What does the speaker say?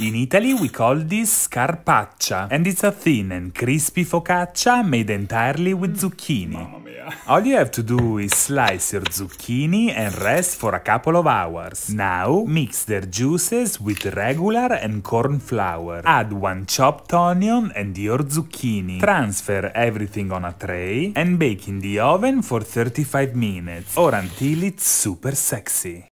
In Italy we call this carpaccia, and it's a thin and crispy focaccia made entirely with zucchini. All you have to do is slice your zucchini and rest for a couple of hours. Now mix their juices with regular and corn flour. Add one chopped onion and your zucchini. Transfer everything on a tray and bake in the oven for 35 minutes or until it's super sexy.